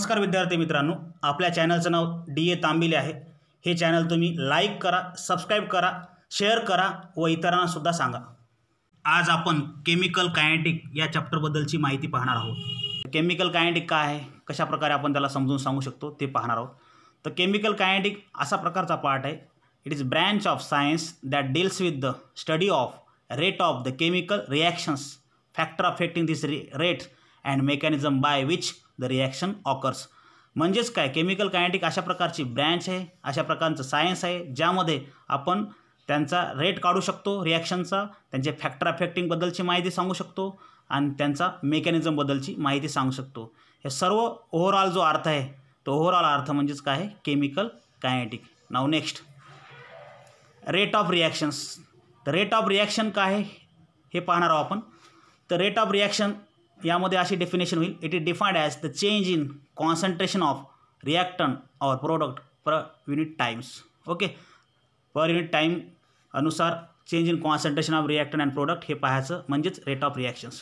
नमस्कार विद्यार्थी मित्रांनो आपल्या चॅनलचं नाव डी ए तांबिले आहे हे चॅनल तुम्ही लाईक करा सबस्क्राईब करा शेअर करा व इतरांनासुद्धा सांगा आज आपण केमिकल कायनेटिक या चॅप्टरबद्दलची माहिती पाहणार आहोत केमिकल कायनेटिक काय आहे कशाप्रकारे आपण त्याला समजून सांगू शकतो ते पाहणार आहोत तर केमिकल कायनेटिक असा प्रकारचा पार्ट आहे it is branch of science that deals with the study of rate of the chemical reactions factor affecting this re rates and mechanism by which the reaction occurs म्हणजेच काय chemical kinetic अशा प्रकारची branch आहे अशा प्रकारचं science आहे ज्यामध्ये आपण त्यांचा रेट काढू शकतो रिॲक्शनचा त्यांचे फॅक्टर अफेक्टिंगबद्दलची माहिती सांगू शकतो आणि त्यांचा मेकॅनिझमबद्दलची माहिती सांगू शकतो हे सर्व ओव्हरऑल जो अर्थ आहे तो ओव्हरऑल अर्थ म्हणजेच काय आहे केमिकल कायनेटिक नाव नेक्स्ट रेट ऑफ रिॲक्शन्स तर रेट ऑफ रिॲक्शन काय आहे हे पाहणार आहोत आपण तर रेट ऑफ रिॲक्शन यामध्ये अशी डेफिनेशन होईल it is defined as the change in concentration of reactant or product per unit times okay per unit time अनुसार change in concentration of reactant and product हे पाहायचं म्हणजेच रेट ऑफ रिॲक्शन्स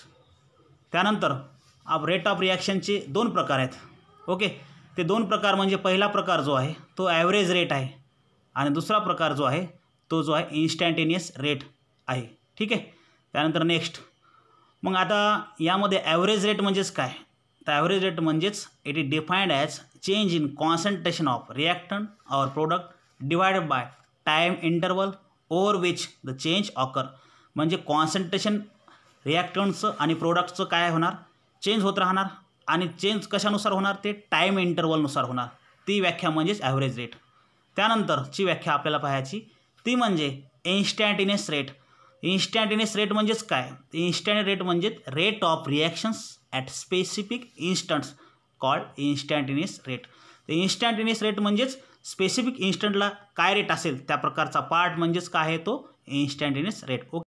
त्यानंतर आप rate of रिॲक्शनचे दोन प्रकार आहेत okay ते दोन प्रकार म्हणजे पहिला प्रकार जो आहे तो ॲव्हरेज रेट आहे आणि दुसरा प्रकार जो आहे तो जो आहे इन्स्टँटेनियस रेट आहे ठीक आहे त्यानंतर नेक्स्ट मग आता यामध्ये ॲव्हरेज रेट म्हणजेच काय तर ॲव्हरेज रेट म्हणजेच it is defined as change in concentration of reactant or product divided by time interval over which the change occur म्हणजे कॉन्सन्ट्रेशन रिॲक्टनचं आणि प्रोडक्टचं काय होणार चेंज होत राहणार आणि चेंज कशानुसार होणार ते टाईम इंटरवलनुसार होणार ती व्याख्या म्हणजेच ॲव्हरेज रेट त्यानंतरची व्याख्या आपल्याला पाहायची ती म्हणजे इन्स्टँटिनियस रेट इन्स्टँटेनियस रेट म्हणजेच काय इन्स्टंट रेट म्हणजे rate of reactions at specific instants called instantaneous rate तर इन्स्टँटेनियस रेट म्हणजेच स्पेसिफिक इन्स्टंटला काय रेट असेल त्या प्रकारचा पार्ट म्हणजेच काय आहे तो इन्स्टँटेनियस रेट ओके